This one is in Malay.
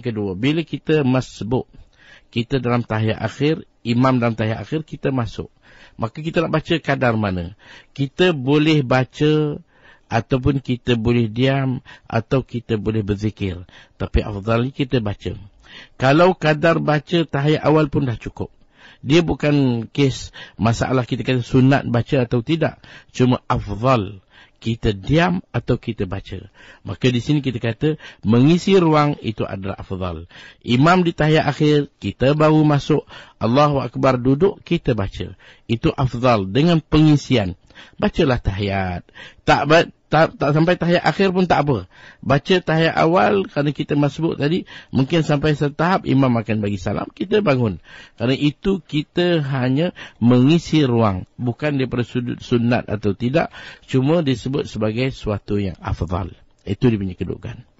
kedua, bila kita masbuk, kita dalam tahiyat akhir, imam dalam tahiyat akhir, kita masuk. Maka kita nak baca kadar mana? Kita boleh baca ataupun kita boleh diam atau kita boleh berzikir. Tapi afdal kita baca. Kalau kadar baca tahiyat awal pun dah cukup. Dia bukan kes masalah kita kata sunat baca atau tidak. Cuma afdal kita diam atau kita baca. Maka di sini kita kata mengisi ruang itu adalah afdal. Imam di tahiyat akhir kita baru masuk. Allahu Akbar duduk kita baca. Itu afdal dengan pengisian. Bacalah tahiyat. Tak tak, tak sampai tahiyat akhir pun tak apa. Baca tahiyat awal kerana kita masbuk tadi, mungkin sampai setahap imam akan bagi salam, kita bangun. Kerana itu kita hanya mengisi ruang. Bukan daripada sudut sunat atau tidak, cuma disebut sebagai suatu yang afdal. Itu dia punya kedudukan.